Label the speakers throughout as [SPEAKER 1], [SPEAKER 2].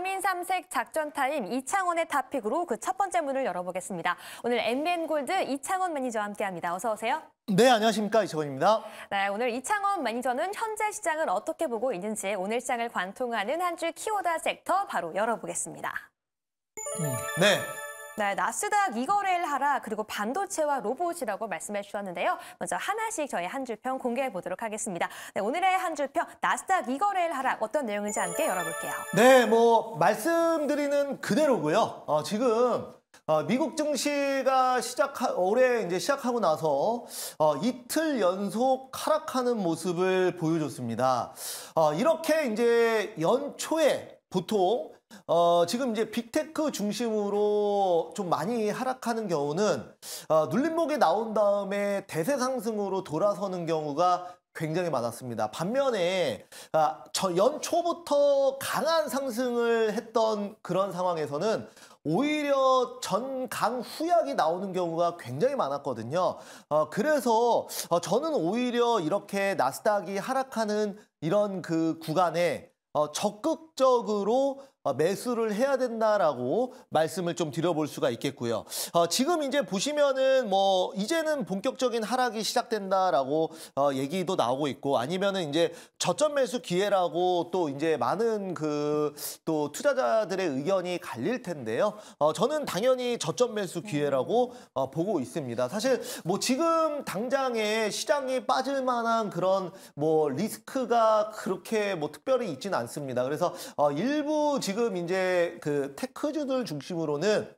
[SPEAKER 1] 3인 3색 작전 타임 이창원의 탑픽으로 그 첫 번째 문을 열어보겠습니다. 오늘 MBN 골드 이창원 매니저와 함께합니다. 어서 오세요.
[SPEAKER 2] 네, 안녕하십니까. 이창원입니다. 네, 오늘
[SPEAKER 1] 이창원 매니저는 현재 시장을 어떻게 보고 있는지 오늘 시장을 관통하는 한 줄 키워드 섹터 바로 열어보겠습니다. 음, 네, 네, 나스닥 이거래일 하라 그리고 반도체와 로봇이라고 말씀해 주셨는데요. 먼저 하나씩 저희 한 줄 평 공개해 보도록 하겠습니다. 네, 오늘의 한 줄 평 나스닥 이거래일 하락 어떤 내용인지 함께 열어볼게요.
[SPEAKER 2] 네, 뭐 말씀드리는 그대로고요. 어, 지금 어, 미국 증시가 시작 올해 이제 시작하고 나서 어, 이틀 연속 하락하는 모습을 보여줬습니다. 어, 이렇게 이제 연초에 보통 어, 지금 이제 빅테크 중심으로 좀 많이 하락하는 경우는 어, 눌림목에 나온 다음에 대세 상승으로 돌아서는 경우가 굉장히 많았습니다. 반면에 아, 저 연초부터 강한 상승을 했던 그런 상황에서는 오히려 전강 후약이 나오는 경우가 굉장히 많았거든요. 어, 그래서 어, 저는 오히려 이렇게 나스닥이 하락하는 이런 그 구간에 어, 적극적으로 어, 매수를 해야 된다라고 말씀을 좀 드려볼 수가 있겠고요. 어, 지금 이제 보시면은 뭐 이제는 본격적인 하락이 시작된다라고 어, 얘기도 나오고 있고 아니면은 이제 저점 매수 기회라고 또 이제 많은 그 또 투자자들의 의견이 갈릴 텐데요. 어, 저는 당연히 저점 매수 기회라고 어, 보고 있습니다. 사실 뭐 지금 당장에 시장이 빠질 만한 그런 뭐 리스크가 그렇게 뭐 특별히 있지는 않습니다. 그래서 어, 일부 지금 지금 이제 그 테크주들 중심으로는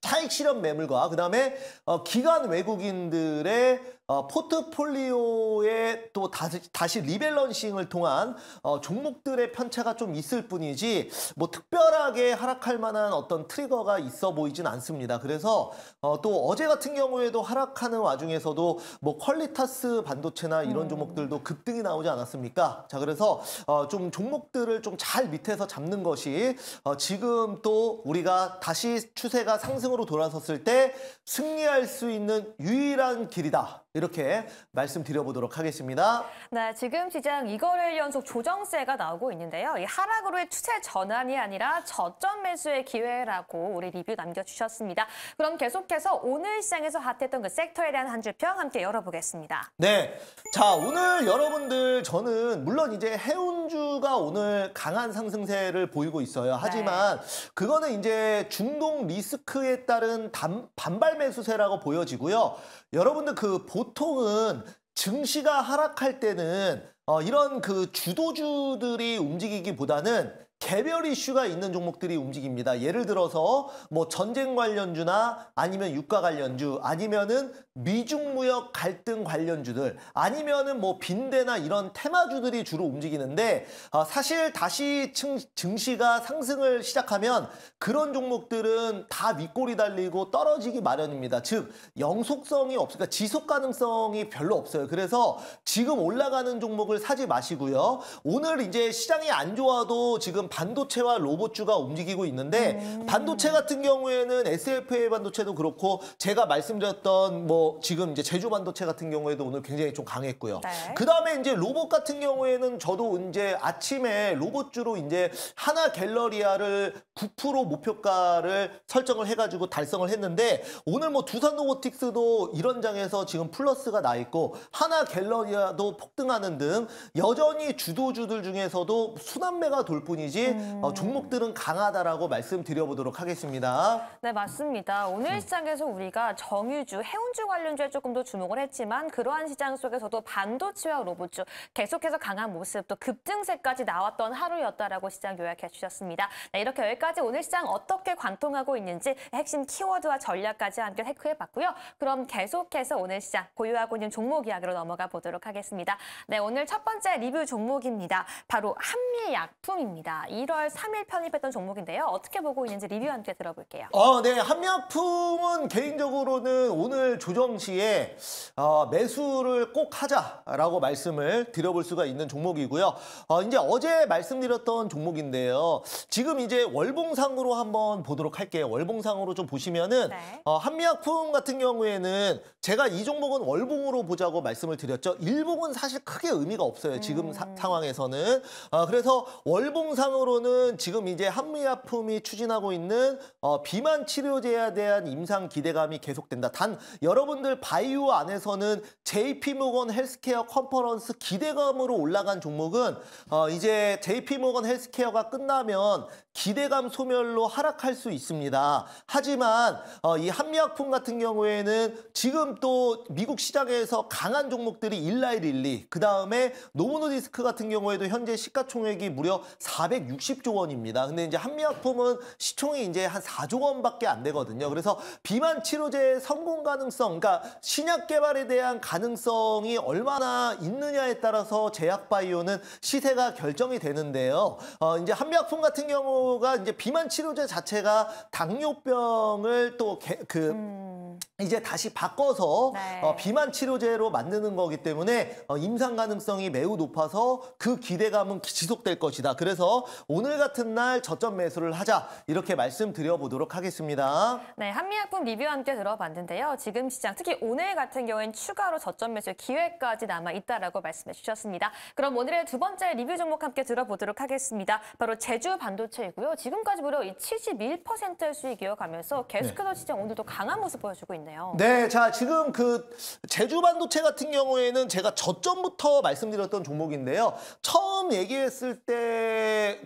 [SPEAKER 2] 차익 실현 매물과 그다음에 어, 기간 외국인들의 어, 포트폴리오의또 다시, 다시 리밸런싱을 통한 어, 종목들의 편차가 좀 있을 뿐이지 뭐 특별하게 하락할 만한 어떤 트리거가 있어 보이진 않습니다. 그래서 어, 또 어제 같은 경우에도 하락하는 와중에서도 뭐 퀄리타스 반도체나 이런 음. 종목들도 급등이 나오지 않았습니까? 자 그래서 어, 좀 종목들을 좀 잘 밑에서 잡는 것이 어, 지금 또 우리가 다시 추세가 상승으로 돌아섰을 때 승리할 수 있는 유일한 길이다. 이렇게 말씀드려보도록 하겠습니다.
[SPEAKER 1] 네, 지금 시장 이거를 연속 조정세가 나오고 있는데요. 이 하락으로의 추세 전환이 아니라 저점 매수의 기회라고 우리 리뷰 남겨주셨습니다. 그럼 계속해서 오늘 시장에서 핫했던 그 섹터에 대한 한 줄평 함께 열어보겠습니다.
[SPEAKER 2] 네, 자 오늘 여러분들 저는 물론 이제 해운주가 오늘 강한 상승세를 보이고 있어요. 네. 하지만 네. 그거는 이제 중동 리스크에 따른 단, 반발 매수세라고 보여지고요. 여러분들 그 보... 보통은 증시가 하락할 때는 어, 이런 그 주도주들이 움직이기보다는 개별 이슈가 있는 종목들이 움직입니다. 예를 들어서 뭐 전쟁 관련주나 아니면 유가 관련주 아니면은 미중 무역 갈등 관련주들 아니면은 뭐 빈대나 이런 테마주들이 주로 움직이는데 어, 사실 다시 증, 증시가 상승을 시작하면 그런 종목들은 다 윗골이 달리고 떨어지기 마련입니다. 즉 영속성이 없으니까 지속 가능성이 별로 없어요. 그래서 지금 올라가는 종목을 사지 마시고요. 오늘 이제 시장이 안 좋아도 지금 반도체와 로봇주가 움직이고 있는데 음. 반도체 같은 경우에는 SFA 반도체도 그렇고 제가 말씀드렸던 뭐 지금 이제 제주 반도체 같은 경우에도 오늘 굉장히 좀 강했고요. 네. 그다음에 이제 로봇 같은 경우에는 저도 이제 아침에 로봇주로 이제 하나 갤러리아를 9% 목표가를 설정을 해 가지고 달성을 했는데 오늘 뭐 두산 로보틱스도 이런 장에서 지금 플러스가 나 있고 하나 갤러리아도 폭등하는 등 여전히 주도주들 중에서도 순환매가 돌 뿐이지 없이 어, 음. 종목들은 강하다라고 말씀드려보도록 하겠습니다.
[SPEAKER 1] 네, 맞습니다. 오늘 네. 시장에서 우리가 정유주, 해운주 관련주에 조금 더 주목을 했지만 그러한 시장 속에서도 반도체와 로봇주 계속해서 강한 모습 또 급등세까지 나왔던 하루였다라고 시장 요약해 주셨습니다. 네, 이렇게 여기까지 오늘 시장 어떻게 관통하고 있는지 핵심 키워드와 전략까지 함께 체크해 봤고요. 그럼 계속해서 오늘 시장 고유하고 있는 종목 이야기로 넘어가 보도록 하겠습니다. 네, 오늘 첫 번째 리뷰 종목입니다. 바로 한미약품입니다. 1월 3일 편입했던 종목인데요. 어떻게 보고 있는지 리뷰 함께 들어볼게요. 어,
[SPEAKER 2] 네. 한미약품은 개인적으로는 오늘 조정 시에 어, 매수를 꼭 하자라고 말씀을 드려볼 수가 있는 종목이고요. 어, 이제 어제 말씀드렸던 종목인데요. 지금 이제 월봉상으로 한번 보도록 할게요. 월봉상으로 좀 보시면은 네. 어, 한미약품 같은 경우에는 제가 이 종목은 월봉으로 보자고 말씀을 드렸죠. 일봉은 사실 크게 의미가 없어요. 지금 음. 사, 상황에서는. 어, 그래서 월봉상으로 다음으로는 지금 이제 한미약품이 추진하고 있는 어, 비만 치료제에 대한 임상 기대감이 계속된다. 단 여러분들 바이오 안에서는 JP 모건 헬스케어 컨퍼런스 기대감으로 올라간 종목은 어, 이제 JP 모건 헬스케어가 끝나면 기대감 소멸로 하락할 수 있습니다. 하지만 어, 이 한미약품 같은 경우에는 지금 또 미국 시장에서 강한 종목들이 일라이릴리 그다음에 노모노 디스크 같은 경우에도 현재 시가총액이 무려 460조 원입니다. 근데 이제 한미약품은 시총이 이제 한 4조 원밖에 안 되거든요. 그래서 비만 치료제의 성공 가능성, 그러니까 신약 개발에 대한 가능성이 얼마나 있느냐에 따라서 제약바이오는 시세가 결정이 되는데요. 어, 이제 한미약품 같은 경우 치료가 이제 비만 치료제 자체가 당뇨병을 또그 음. 이제 다시 바꿔서 네. 어, 비만 치료제로 만드는 거기 때문에 어, 임상 가능성이 매우 높아서 그 기대감은 지속될 것이다. 그래서 오늘 같은 날 저점 매수를 하자 이렇게 말씀드려보도록 하겠습니다.
[SPEAKER 1] 네, 한미약품 리뷰 함께 들어봤는데요. 지금 시장 특히 오늘 같은 경우엔 추가로 저점 매수의 기회까지 남아 있다라고 말씀해 주셨습니다. 그럼 오늘의 두 번째 리뷰 종목 함께 들어보도록 하겠습니다. 바로 제주 반도체 입니다 되고요. 지금까지 무려 71%의 수익 이어가면서 계속해서 시장 오늘도 강한 모습 보여주고
[SPEAKER 2] 있네요. 네, 자 지금 그 제주 반도체 같은 경우에는 제가 저점부터 말씀드렸던 종목인데요. 처음 얘기했을 때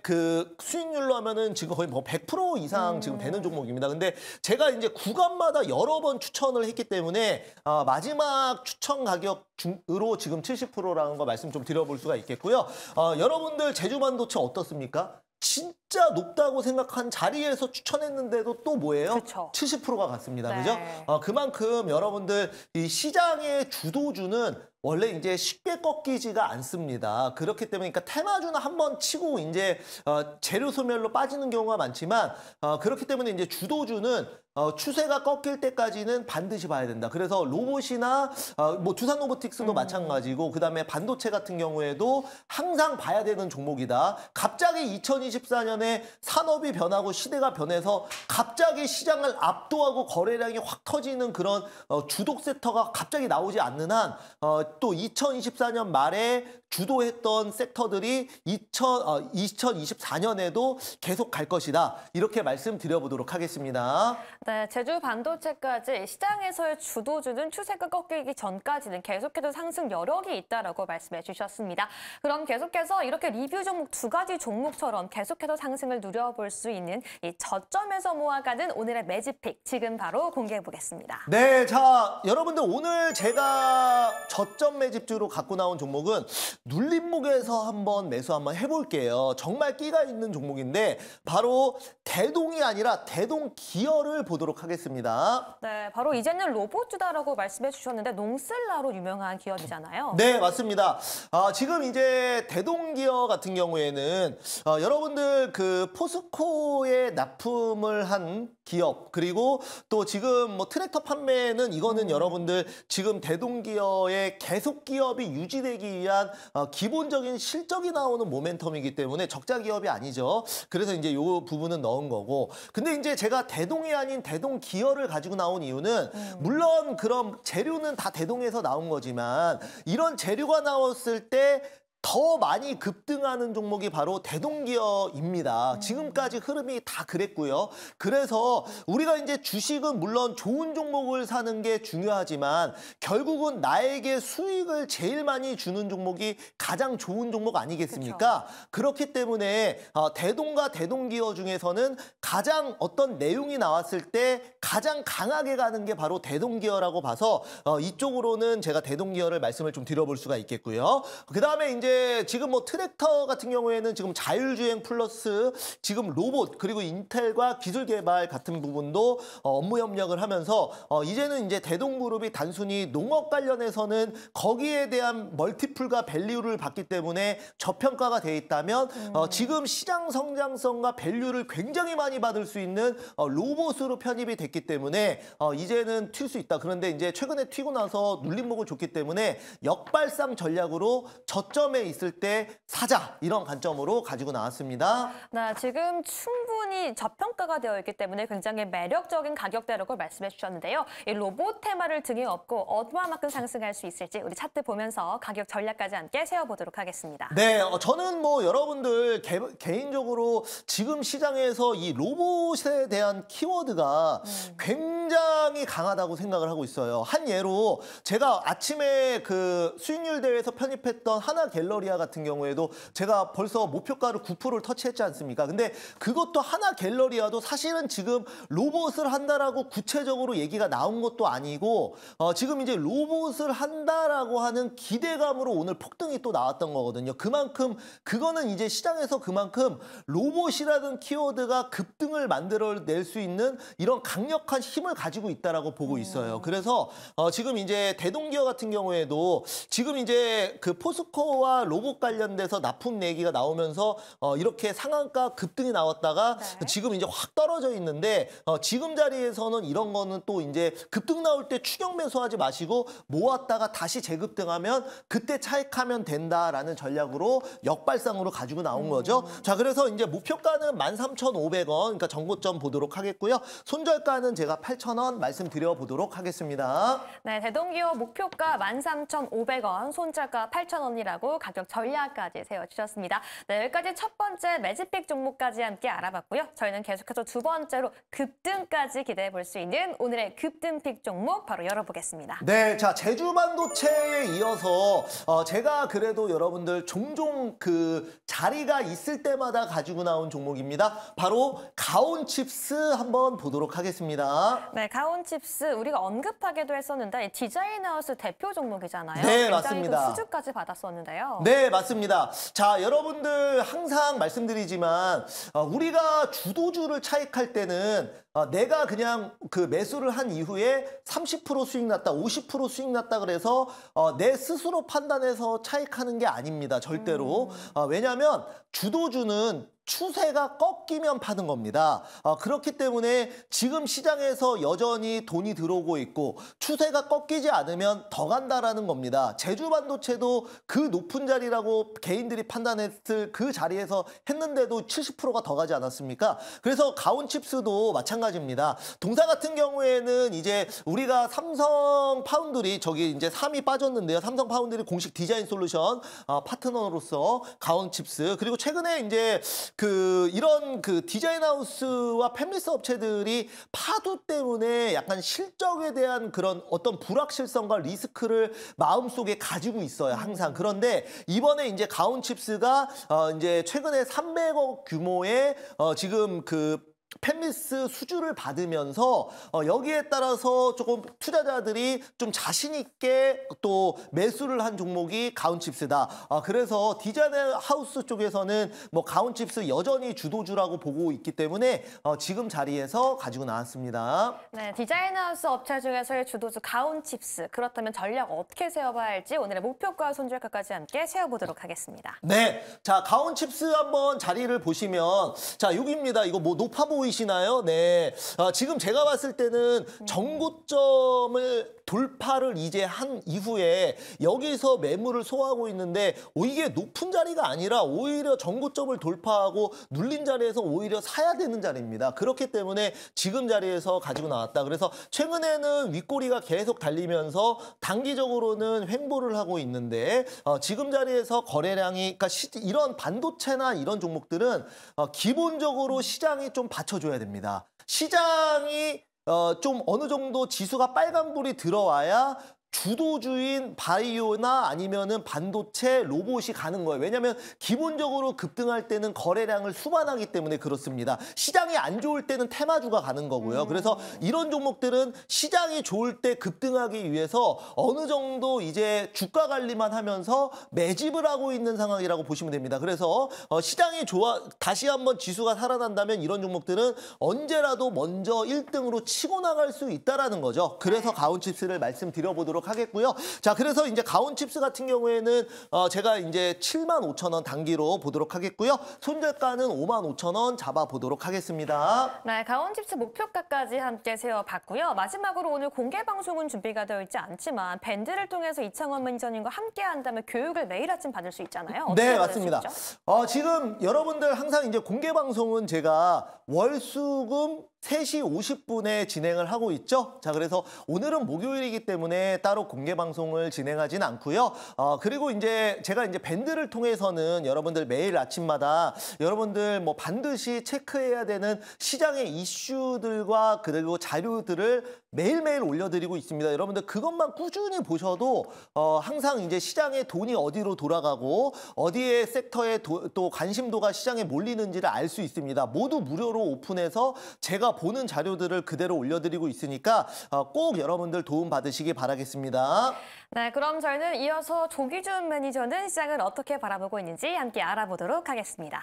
[SPEAKER 2] 그 수익률로 하면은 지금 거의 뭐 100% 이상 지금 되는 음. 종목입니다. 근데 제가 이제 구간마다 여러 번 추천을 했기 때문에 어, 마지막 추천 가격 중으로 지금 70%라는 거 말씀 좀 드려볼 수가 있겠고요. 어, 여러분들 제주 반도체 어떻습니까? 진짜 높다고 생각한 자리에서 추천했는데도 또 뭐예요? 그쵸. 70%가 갔습니다. 네. 그죠? 어, 그만큼 여러분들 이 시장의 주도주는 원래 이제 쉽게 꺾이지가 않습니다. 그렇기 때문에 그러니까 테마주는 한번 치고 이제 어, 재료 소멸로 빠지는 경우가 많지만 어, 그렇기 때문에 이제 주도주는 어, 추세가 꺾일 때까지는 반드시 봐야 된다. 그래서 로봇이나 어, 뭐 두산 로보틱스도 음. 마찬가지고 그다음에 반도체 같은 경우에도 항상 봐야 되는 종목이다. 갑자기 2024년에 산업이 변하고 시대가 변해서 갑자기 시장을 압도하고 거래량이 확 터지는 그런 어, 주독 섹터가 갑자기 나오지 않는 한또 어, 2024년 말에 주도했던 섹터들이 2000, 어, 2024년에도 계속 갈 것이다. 이렇게 말씀드려보도록 하겠습니다.
[SPEAKER 1] 네, 제주 반도체까지 시장에서의 주도주는 추세가 꺾이기 전까지는 계속해서 상승 여력이 있다라고 말씀해 주셨습니다. 그럼 계속해서 이렇게 리뷰 종목 두 가지 종목처럼 계속해서 상승을 누려볼 수 있는 이 저점에서 모아가는 오늘의 매직픽 지금 바로 공개해 보겠습니다.
[SPEAKER 2] 네, 자 여러분들 오늘 제가 저점 매집주로 갖고 나온 종목은 눌림목에서 한번 매수 한번 해볼게요. 정말 끼가 있는 종목인데 바로 대동이 아니라 대동 기어를 보도록 하겠습니다.
[SPEAKER 1] 네, 바로 이제는 로봇주다라고 말씀해 주셨는데 농슬라로 유명한 기업이잖아요. 네,
[SPEAKER 2] 맞습니다. 아, 지금 이제 대동 기어 같은 경우에는 아, 여러분들 그 포스코에 납품을 한 기업 그리고 또 지금 뭐 트랙터 판매는 이거는 음. 여러분들 지금 대동기어의 계속 기업이 유지되기 위한 어, 기본적인 실적이 나오는 모멘텀이기 때문에 적자 기업이 아니죠. 그래서 이제 요 부분은 넣은 거고 근데 이제 제가 대동이 아닌 대동 기어를 가지고 나온 이유는 음. 물론 그럼 재료는 다 대동에서 나온 거지만 이런 재료가 나왔을 때더 많이 급등하는 종목이 바로 대동기어입니다 지금까지 흐름이 다 그랬고요. 그래서 우리가 이제 주식은 물론 좋은 종목을 사는 게 중요하지만 결국은 나에게 수익을 제일 많이 주는 종목이 가장 좋은 종목 아니겠습니까? 그쵸. 그렇기 때문에 어, 대동과 대동기어 중에서는 가장 어떤 내용이 나왔을 때 가장 강하게 가는 게 바로 대동기어라고 봐서 어, 이쪽으로는 제가 대동기어를 말씀을 좀 드려볼 수가 있겠고요. 그다음에 이제 지금 뭐 트랙터 같은 경우에는 지금 자율주행 플러스 지금 로봇 그리고 인텔과 기술 개발 같은 부분도 어, 업무 협력을 하면서 어, 이제는 이제 대동그룹이 단순히 농업 관련해서는 거기에 대한 멀티플과 밸류를 받기 때문에 저평가가 돼 있다면 어, 음. 지금 시장 성장성과 밸류를 굉장히 많이 받을 수 있는 로봇으로 편입이 됐기 때문에 이제는 튈 수 있다. 그런데 이제 최근에 튀고 나서 눌림목을 줬기 때문에 역발상 전략으로 저점에 있을 때 사자 이런 관점으로 가지고 나왔습니다.
[SPEAKER 1] 네, 지금 충분히 저평가가 되어 있기 때문에 굉장히 매력적인 가격대라고 말씀해 주셨는데요. 이 로봇 테마를 등에 업고 얼마만큼 상승할 수 있을지 우리 차트 보면서 가격 전략까지 함께 세워보도록 하겠습니다. 네,
[SPEAKER 2] 어, 저는 뭐 여러분들 개, 개인적으로 지금 시장에서 이 로봇에 대한 키워드가 음. 굉장히 강하다고 생각을 하고 있어요. 한 예로 제가 아침에 그 수익률 대회에서 편입했던 하나 갤러 갤러리아 같은 경우에도 제가 벌써 목표가를 9%를 터치했지 않습니까? 근데 그것도 하나 갤러리아도 사실은 지금 로봇을 한다라고 구체적으로 얘기가 나온 것도 아니고 어, 지금 이제 로봇을 한다라고 하는 기대감으로 오늘 폭등이 또 나왔던 거거든요. 그만큼 그거는 이제 시장에서 그만큼 로봇이라는 키워드가 급등을 만들어낼 수 있는 이런 강력한 힘을 가지고 있다라고 보고 있어요. 그래서 어, 지금 이제 대동기어 같은 경우에도 지금 이제 그 포스코와 로봇 관련돼서 납품 얘기가 나오면서 어, 이렇게 상한가 급등이 나왔다가 네. 지금 이제 확 떨어져 있는데 어, 지금 자리에서는 이런 거는 또 이제 급등 나올 때 추격 매수하지 마시고 모았다가 다시 재급등하면 그때 차익하면 된다라는 전략으로 역발상으로 가지고 나온 거죠. 음. 자 그래서 이제 목표가는 13,500원 그러니까 정고점 보도록 하겠고요. 손절가는 제가 8,000원 말씀드려 보도록 하겠습니다.
[SPEAKER 1] 네, 대동기업 목표가 13,500원, 손절가 8,000원이라고 가격 전략까지 세워주셨습니다. 네, 여기까지 첫 번째 매직픽 종목까지 함께 알아봤고요. 저희는 계속해서 두 번째로 급등까지 기대해 볼 수 있는 오늘의 급등픽 종목 바로 열어보겠습니다.
[SPEAKER 2] 네, 자 제주반도체에 이어서 어, 제가 그래도 여러분들 종종 그 자리가 있을 때마다 가지고 나온 종목입니다. 바로 가온칩스 한번 보도록 하겠습니다.
[SPEAKER 1] 네, 가온칩스 우리가 언급하기도 했었는데 디자인하우스 대표 종목이잖아요. 네, 굉장히 그 맞습니다. 수주까지 받았었는데요.
[SPEAKER 2] 네, 네, 맞습니다. 자, 여러분들 항상 말씀드리지만 어, 우리가 주도주를 차익할 때는 어, 내가 그냥 그 매수를 한 이후에 30% 수익 났다, 50% 수익 났다 그래서 어, 내 스스로 판단해서 차익하는 게 아닙니다. 절대로. 음. 어, 왜냐하면 주도주는 추세가 꺾이면 파는 겁니다. 아, 그렇기 때문에 지금 시장에서 여전히 돈이 들어오고 있고 추세가 꺾이지 않으면 더 간다라는 겁니다. 제주 반도체도 그 높은 자리라고 개인들이 판단했을 그 자리에서 했는데도 70%가 더 가지 않았습니까? 그래서 가온칩스도 마찬가지입니다. 동사 같은 경우에는 이제 우리가 삼성 파운드리 저기 이제 3이 빠졌는데요. 삼성 파운드리 공식 디자인 솔루션 아, 파트너로서 가온칩스 그리고 최근에 이제 그 이런 그 디자인 하우스와 팬미스 업체들이 파도 때문에 약간 실적에 대한 그런 어떤 불확실성과 리스크를 마음속에 가지고 있어요 항상 그런데 이번에 이제 가온칩스가 어 이제 최근에 300억 규모의 어 지금 그 팬미스 수주를 받으면서 어, 여기에 따라서 조금 투자자들이 좀 자신 있게 또 매수를 한 종목이 가온칩스다. 어, 그래서 디자인 하우스 쪽에서는 뭐 가온칩스 여전히 주도주라고 보고 있기 때문에 어, 지금 자리에서 가지고 나왔습니다.
[SPEAKER 1] 네, 디자인 하우스 업체 중에서의 주도주 가온칩스. 그렇다면 전략 어떻게 세워봐야 할지 오늘의 목표가 손절가까지 함께 세워보도록 하겠습니다.
[SPEAKER 2] 네, 자 가온칩스 한번 자리를 보시면 자 여기입니다. 이거 뭐 높아 보이 보이시나요? 네. 아, 지금 제가 봤을 때는 정고점을 돌파를 이제 한 이후에 여기서 매물을 소화하고 있는데 오, 이게 높은 자리가 아니라 오히려 정고점을 돌파하고 눌린 자리에서 오히려 사야 되는 자리입니다. 그렇기 때문에 지금 자리에서 가지고 나왔다. 그래서 최근에는 윗꼬리가 계속 달리면서 단기적으로는 횡보를 하고 있는데 어, 지금 자리에서 거래량이 그러니까 시, 이런 반도체나 이런 종목들은 어, 기본적으로 시장이 좀 받쳐 받쳐줘야 됩니다. 시장이 어, 좀 어느 정도 지수가 빨간불이 들어와야 주도주인 바이오나 아니면은 반도체 로봇이 가는 거예요. 왜냐하면 기본적으로 급등할 때는 거래량을 수반하기 때문에 그렇습니다. 시장이 안 좋을 때는 테마주가 가는 거고요. 음. 그래서 이런 종목들은 시장이 좋을 때 급등하기 위해서 어느 정도 이제 주가 관리만 하면서 매집을 하고 있는 상황이라고 보시면 됩니다. 그래서 어, 시장이 좋아 다시 한번 지수가 살아난다면 이런 종목들은 언제라도 먼저 1등으로 치고 나갈 수 있다라는 거죠. 그래서 네. 가온칩스를 말씀드려보도록 보도록 하겠고요. 자, 그래서 이제 가온 칩스 같은 경우에는 어, 제가 이제 7만 5천 원 단기로 보도록 하겠고요. 손절가는 5만 5천 원 잡아보도록 하겠습니다.
[SPEAKER 1] 네, 가온 칩스 목표가까지 함께 세워봤고요 마지막으로 오늘 공개 방송은 준비가 되어 있지 않지만 밴드를 통해서 이창원 문전인과 함께한다면 교육을 매일 아침 받을 수 있잖아요. 네, 맞습니다.
[SPEAKER 2] 어, 지금 여러분들 항상 이제 공개 방송은 제가 월수금 3시 50분에 진행을 하고 있죠. 자, 그래서 오늘은 목요일이기 때문에 따로 공개 방송을 진행하진 않고요. 어, 그리고 이제 제가 이제 밴드를 통해서는 여러분들 매일 아침마다 여러분들 뭐 반드시 체크해야 되는 시장의 이슈들과 그리고 자료들을 매일매일 올려드리고 있습니다. 여러분들 그것만 꾸준히 보셔도 어, 항상 이제 시장의 돈이 어디로 돌아가고 어디에 섹터에 도, 또 관심도가 시장에 몰리는지를 알 수 있습니다. 모두 무료로 오픈해서 제가 보는 자료들을 그대로 올려드리고 있으니까 어, 꼭 여러분들 도움 받으시기 바라겠습니다.
[SPEAKER 1] 네, 그럼 저희는 이어서 조기준 매니저는 시장을 어떻게 바라보고 있는지 함께 알아보도록 하겠습니다.